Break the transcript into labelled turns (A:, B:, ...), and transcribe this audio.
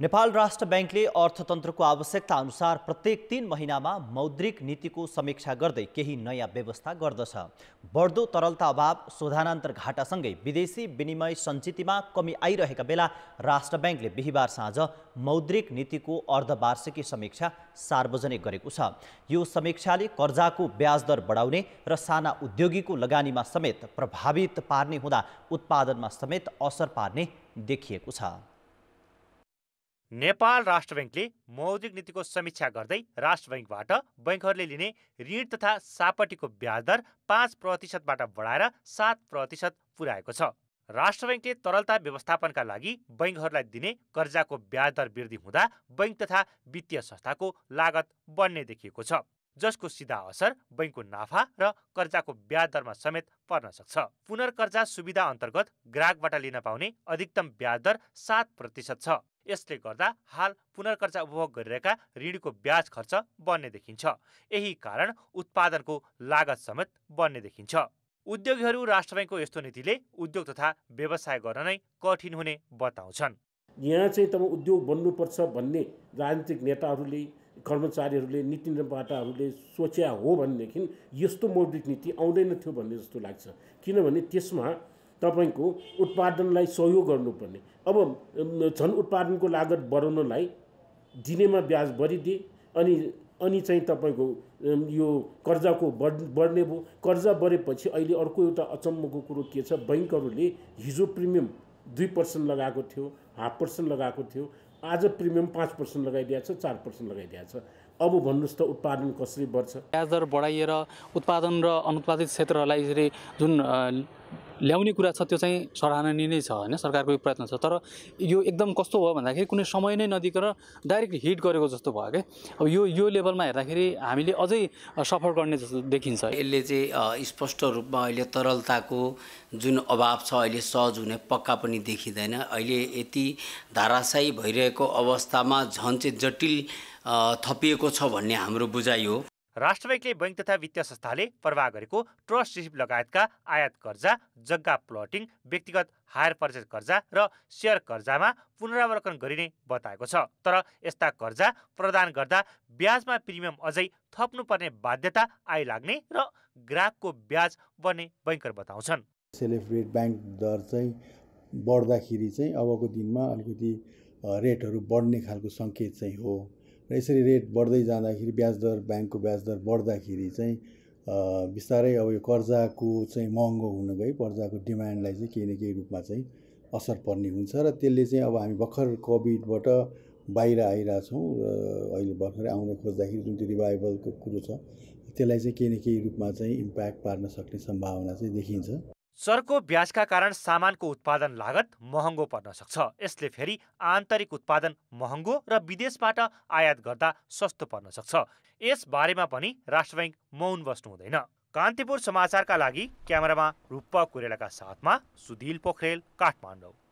A: नेपाल राष्ट्र ब्याङ्कले अर्थतन्त्रको आवश्यकता अनुसार प्रत्येक तिन महिनामा मौद्रिक नीतिको समीक्षा गर्दै केही नयाँ व्यवस्था गर्दछ बढ्दो तरलता अभाव शोधानान्तर घाटासँगै विदेशी विनिमय सञ्चितमा कमी आइरहेका बेला राष्ट्र ब्याङ्कले बिहिबार साँझ मौद्रिक नीतिको अर्धवार्षिकी समीक्षा सार्वजनिक गरेको छ यो समीक्षाले कर्जाको ब्याज दर बढाउने र साना उद्योगीको लगानीमा समेत प्रभावित पार्ने हुँदा उत्पादनमा समेत असर पार्ने देखिएको छ
B: नेपाल राष्ट्र ब्याङ्कले मौद्रिक नीतिको समीक्षा गर्दै राष्ट्र ब्याङ्कबाट बैङ्कहरूले लिने ऋण तथा सापटीको ब्याजदर पाँच प्रतिशतबाट बढाएर सात प्रतिशत पुर्याएको छ राष्ट्र ब्याङ्कले तरलता व्यवस्थापनका लागि बैङ्कहरूलाई दिने कर्जाको ब्याजदर वृद्धि हुँदा बैङ्क तथा वित्तीय संस्थाको लागत बढ्ने देखिएको छ जसको सिधा असर बैङ्कको नाफा र कर्जाको ब्याज दरमा समेत पर्न सक्छ पुनर्कर्जा सुविधा अन्तर्गत ग्राहकबाट लिन पाउने अधिकतम ब्याजदर दर सात प्रतिशत छ यसले गर्दा हाल पुनर्कर्जा उपभोग गरिरहेका ऋणको ब्याज खर्च बढ्ने देखिन्छ यही कारण उत्पादनको लागत समेत बढ्ने देखिन्छ उद्योगीहरू राष्ट्र ब्याङ्कको यस्तो नीतिले उद्योग तथा व्यवसाय गर्न नै कठिन हुने बताउँछन्
C: यहाँ चाहिँ तब उद्योग बन्नुपर्छ भन्ने राजनीतिक नेताहरूले कर्मचारीहरूले नीति निर्माताहरूले सोच्या हो भनेदेखि यस्तो मौद्रिक नीति आउँदैन थियो भन्ने जस्तो लाग्छ किनभने त्यसमा तपाईँको उत्पादनलाई सहयोग गर्नुपर्ने अब झन् उत्पादनको लागत बढाउनलाई दिनेमा ब्याज बढिदिए अनि अनि चाहिँ तपाईँको यो कर्जाको बढ बढ्ने भयो कर्जा बढेपछि अहिले अर्को एउटा अचम्मको कुरो के छ ब्याङ्कहरूले हिजो प्रिमियम दुई पर्सेन्ट लगाएको थियो हाफ पर्सेन्ट लगाएको थियो आज प्रिमियम पाँच पर्सेन्ट लगाइदिएको छ चार पर्सेन्ट लगाइदिएको छ अब भन्नुहोस् त उत्पादन कसरी बढ्छ
D: ब्याज दर बढाइएर उत्पादन र अनुत्पादित क्षेत्रहरूलाई यसरी जुन ल्याउने कुरा छ त्यो चाहिँ सराहनीय नै छ होइन सरकारको यो प्रयत्न छ तर यो एकदम कस्तो भयो भन्दाखेरि कुनै समय नै नदिकन डाइरेक्ट हिट गरेको जस्तो भयो क्या अब यो यो लेभलमा हेर्दाखेरि हामीले अझै
A: सफर गर्ने जस्तो देखिन्छ यसले चाहिँ स्पष्ट रूपमा अहिले तरलताको जुन अभाव छ अहिले सहज हुने पक्का पनि देखिँदैन अहिले यति धाराशायी भइरहेको अवस्थामा झन् चाहिँ जटिल थपिएको छ भन्ने हाम्रो बुझाइ हो
B: राष्ट्र ब्याङ्कले बैङ्क तथा वित्तीय संस्थाले प्रवाह गरेको ट्रस्ट रिसिप लगायतका आयात कर्जा जग्गा प्लटिङ व्यक्तिगत हायर पर्चेज कर्जा र सेयर कर्जामा पुनरावलोकन गरिने बताएको छ तर यस्ता कर्जा प्रदान गर्दा ब्याजमा प्रिमियम अझै थप्नुपर्ने बाध्यता आइलाग्ने र ग्राहकको ब्याज बढ्ने बैङ्कर बताउँछन्
D: सेलेफ ब्याङ्क दर चाहिँ बढ्दाखेरि चाहिँ अबको दिनमा अलिकति रेटहरू बढ्ने खालको सङ्केत चाहिँ हो र यसरी रेट बढ्दै जाँदाखेरि ब्याज दर ब्याङ्कको ब्याज दर बढ्दाखेरि चाहिँ बिस्तारै अब यो कर्जाको चाहिँ महँगो हुन गई कर्जाको डिमान्डलाई चाहिँ केही न केही रूपमा चाहिँ असर पर्ने हुन्छ र त्यसले चाहिँ अब हामी भर्खर कोभिडबाट बाहिर आइरहेछौँ र अहिले भर्खरै आउन खोज्दाखेरि जुन चाहिँ रिभाइभलको कुरो छ त्यसलाई चाहिँ केही न केही रूपमा चाहिँ इम्प्याक्ट पार्न सक्ने सम्भावना चाहिँ देखिन्छ
B: चर्को ब्याजका कारण सामानको उत्पादन लागत महँगो पर्न सक्छ यसले फेरि आन्तरिक उत्पादन महँगो र विदेशबाट आयात गर्दा सस्तो पर्न सक्छ यस बारेमा पनि राष्ट्र ब्याङ्क मौन बस्नु हुँदैन कान्तिपुर समाचारका लागि क्यामेरामा रूप कोरेलाका साथमा सुधील पोखरेल काठमाडौँ